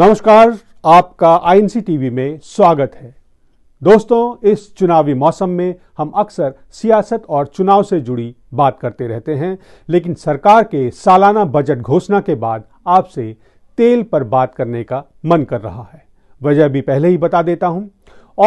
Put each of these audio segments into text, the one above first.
नमस्कार आपका INC TV में स्वागत है दोस्तों इस चुनावी मौसम में हम अक्सर सियासत और चुनाव से जुड़ी बात करते रहते हैं लेकिन सरकार के सालाना बजट घोषणा के बाद आपसे तेल पर बात करने का मन कर रहा है वजह भी पहले ही बता देता हूं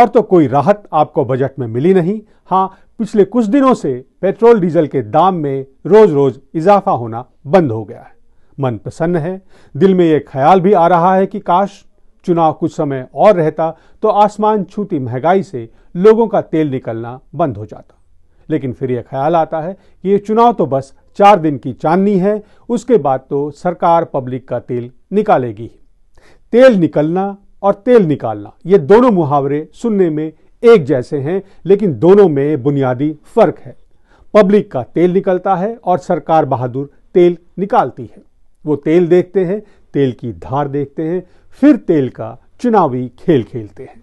और तो कोई राहत आपको बजट में मिली नहीं हाँ पिछले कुछ दिनों से पेट्रोल डीजल के दाम में रोज रोज इजाफा होना बंद हो गया है मन प्रसन्न है दिल में यह ख्याल भी आ रहा है कि काश चुनाव कुछ समय और रहता तो आसमान छूती महंगाई से लोगों का तेल निकलना बंद हो जाता लेकिन फिर यह ख्याल आता है कि यह चुनाव तो बस चार दिन की चांदनी है उसके बाद तो सरकार पब्लिक का तेल निकालेगी तेल निकलना और तेल निकालना ये दोनों मुहावरे सुनने में एक जैसे हैं लेकिन दोनों में बुनियादी फर्क है पब्लिक का तेल निकलता है और सरकार बहादुर तेल निकालती है वो तेल देखते हैं तेल की धार देखते हैं फिर तेल का चुनावी खेल खेलते हैं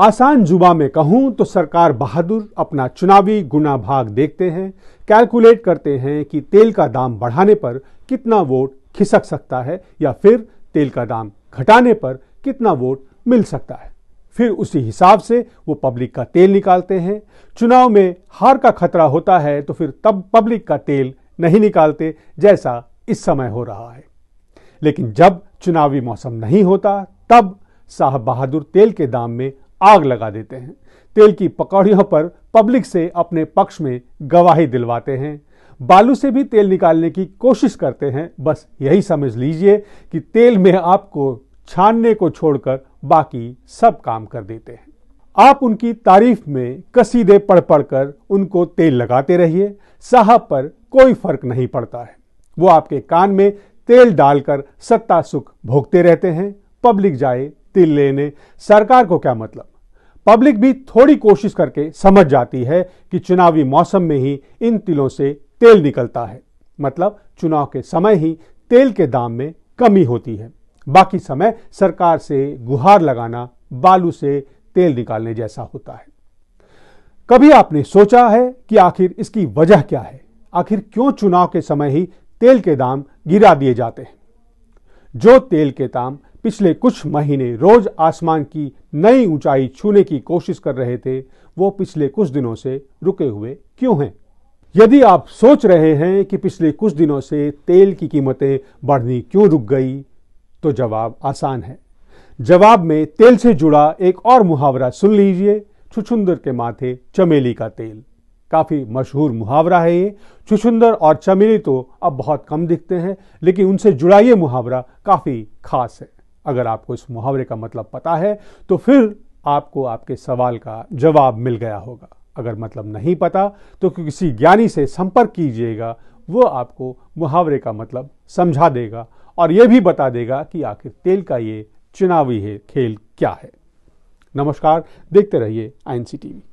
आसान जुबा में कहूं तो सरकार बहादुर अपना चुनावी गुना भाग देखते हैं कैलकुलेट करते हैं कि तेल का दाम बढ़ाने पर कितना वोट खिसक सकता है या फिर तेल का दाम घटाने पर कितना वोट मिल सकता है फिर उसी हिसाब से वो पब्लिक का तेल निकालते हैं चुनाव में हार का खतरा होता है तो फिर तब पब्लिक का तेल नहीं निकालते जैसा इस समय हो रहा है लेकिन जब चुनावी मौसम नहीं होता तब शाह बहादुर तेल के दाम में आग लगा देते हैं तेल की पकौड़ियों पर पब्लिक से अपने पक्ष में गवाही दिलवाते हैं बालू से भी तेल निकालने की कोशिश करते हैं बस यही समझ लीजिए कि तेल में आपको छानने को छोड़कर बाकी सब काम कर देते हैं आप उनकी तारीफ में कसीदे पढ़ पढ़कर उनको तेल लगाते रहिए साहब पर कोई फर्क नहीं पड़ता है वो आपके कान में तेल डालकर सत्ता सुख भोगते रहते हैं पब्लिक जाए तिल लेने सरकार को क्या मतलब पब्लिक भी थोड़ी कोशिश करके समझ जाती है कि चुनावी मौसम में ही इन तिलों से तेल निकलता है मतलब चुनाव के समय ही तेल के दाम में कमी होती है बाकी समय सरकार से गुहार लगाना बालू से तेल निकालने जैसा होता है कभी आपने सोचा है कि आखिर इसकी वजह क्या है आखिर क्यों चुनाव के समय ही तेल के दाम गिरा दिए जाते हैं जो तेल के दाम पिछले कुछ महीने रोज आसमान की नई ऊंचाई छूने की कोशिश कर रहे थे वो पिछले कुछ दिनों से रुके हुए क्यों हैं यदि आप सोच रहे हैं कि पिछले कुछ दिनों से तेल की कीमतें बढ़नी क्यों रुक गई तो जवाब आसान है जवाब में तेल से जुड़ा एक और मुहावरा सुन लीजिए छुछुंदर के माथे चमेली का तेल काफ़ी मशहूर मुहावरा है ये छुछुंदर और चमेली तो अब बहुत कम दिखते हैं लेकिन उनसे जुड़ा ये मुहावरा काफ़ी खास है अगर आपको इस मुहावरे का मतलब पता है तो फिर आपको आपके सवाल का जवाब मिल गया होगा अगर मतलब नहीं पता तो किसी ज्ञानी से संपर्क कीजिएगा वो आपको मुहावरे का मतलब समझा देगा और ये भी बता देगा कि आखिर तेल का ये चुनावी है खेल क्या है नमस्कार देखते रहिए आई टीवी